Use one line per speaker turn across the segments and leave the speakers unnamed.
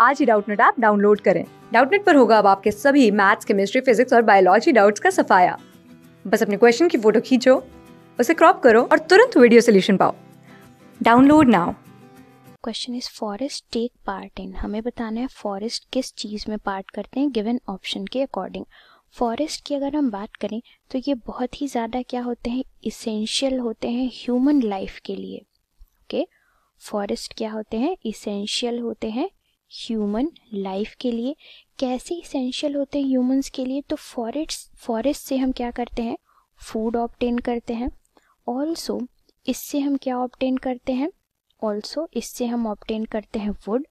आज ही Doubtnut app download करें डाउटनेट पर होगा अब आपके सभी मैथ्स केमिस्ट्री फिजिक्स और बायोलॉजी डाउट्स का सफाया बस अपने क्वेश्चन की फोटो खींचो उसे क्रॉप करो और तुरंत वीडियो सोल्यूशन पाओ download now
question is forest take part in हमें बताना है फॉरेस्ट किस चीज़ में पार्ट करते हैं गिवन ऑप्शन के अकॉर्डिंग फॉरेस्ट की अगर हम बात करें तो ये बहुत ही ज़्यादा क्या होते हैं इसेंशियल होते हैं ह्यूमन लाइफ के लिए ओके okay? फॉरेस्ट क्या होते हैं इसेंशियल होते हैं ह्यूमन लाइफ के लिए कैसे इसेंशियल होते हैं ह्यूमंस के लिए तो फॉरेस्ट फॉरेस्ट से हम क्या करते हैं फूड ऑप्टेन करते हैं ऑल्सो इससे हम क्या ऑप्टेन करते हैं ऑल्सो इससे हम ऑप्टेन करते हैं वुड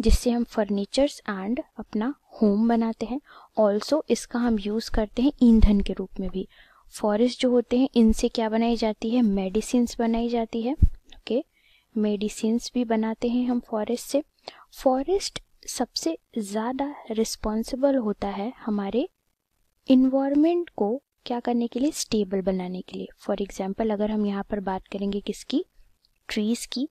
जिससे हम फर्नीचर्स एंड अपना होम बनाते हैं ऑल्सो इसका हम यूज़ करते हैं ईंधन के रूप में भी फॉरेस्ट जो होते हैं इनसे क्या बनाई जाती है मेडिसिन बनाई जाती है ओके okay? मेडिसिन भी बनाते हैं हम फॉरेस्ट से फॉरेस्ट सबसे ज़्यादा रिस्पॉन्सिबल होता है हमारे इन्वामेंट को क्या करने के लिए स्टेबल बनाने के लिए फॉर एग्ज़ाम्पल अगर हम यहाँ पर बात करेंगे किसकी ट्रीज़ की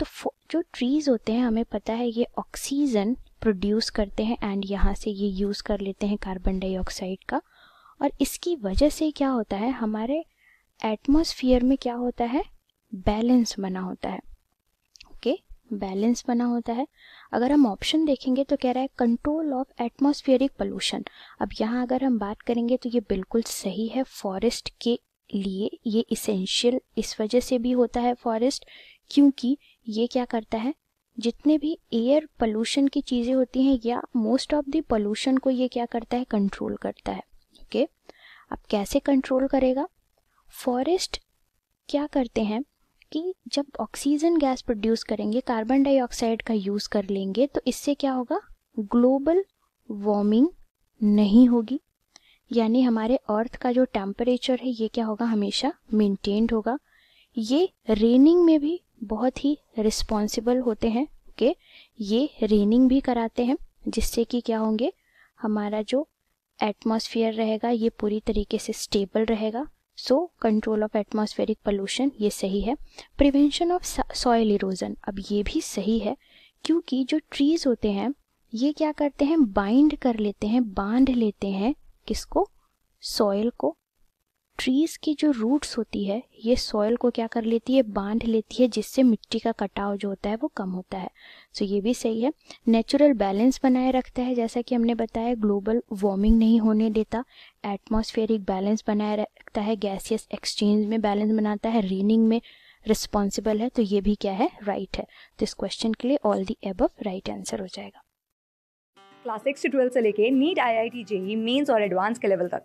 तो जो ट्रीज़ होते हैं हमें पता है ये ऑक्सीजन प्रोड्यूस करते हैं एंड यहाँ से ये यूज़ कर लेते हैं कार्बन डाइऑक्साइड का और इसकी वजह से क्या होता है हमारे एटमोसफियर में क्या होता है बैलेंस बना होता है बैलेंस बना होता है अगर हम ऑप्शन देखेंगे तो कह रहा है कंट्रोल ऑफ एटमोस्फियरिक पोल्यूशन अब यहाँ अगर हम बात करेंगे तो ये बिल्कुल सही है फॉरेस्ट के लिए ये इसेंशियल इस वजह से भी होता है फॉरेस्ट क्योंकि ये क्या करता है जितने भी एयर पोल्यूशन की चीज़ें होती हैं या मोस्ट ऑफ द पोल्यूशन को ये क्या करता है कंट्रोल करता है ओके okay? अब कैसे कंट्रोल करेगा फॉरेस्ट क्या करते हैं कि जब ऑक्सीजन गैस प्रोड्यूस करेंगे कार्बन डाइऑक्साइड का यूज़ कर लेंगे तो इससे क्या होगा ग्लोबल वार्मिंग नहीं होगी यानी हमारे अर्थ का जो टेम्परेचर है ये क्या होगा हमेशा मेंटेन्ड होगा ये रेनिंग में भी बहुत ही रिस्पॉन्सिबल होते हैं के ये रेनिंग भी कराते हैं जिससे कि क्या होंगे हमारा जो एटमॉस्फेयर रहेगा ये पूरी तरीके से स्टेबल रहेगा so control of atmospheric pollution ये सही है प्रिवेंशन ऑफ सॉयल इरोजन अब ये भी सही है क्योंकि जो ट्रीज होते हैं ये क्या करते हैं बाइंड कर लेते हैं बांध लेते हैं किसको सॉयल को ट्रीज की जो रूट्स होती है ये सॉइल को क्या कर लेती है बांध लेती है जिससे मिट्टी का कटाव जो होता है वो कम होता है सो so ये भी सही है नेचुरल बैलेंस बनाए रखता है जैसा कि हमने बताया ग्लोबल वार्मिंग नहीं होने देता एटमॉस्फेरिक बैलेंस बनाए रखता है गैसियस एक्सचेंज में बैलेंस बनाता है रेनिंग में रिस्पॉन्सिबल है तो ये भी क्या है राइट right है तो इस क्वेश्चन के लिए ऑल दी एब राइट आंसर हो जाएगा
क्लास सिक्स से से लेके NEET I I T JEE Mains और एडवांस के लेवल तक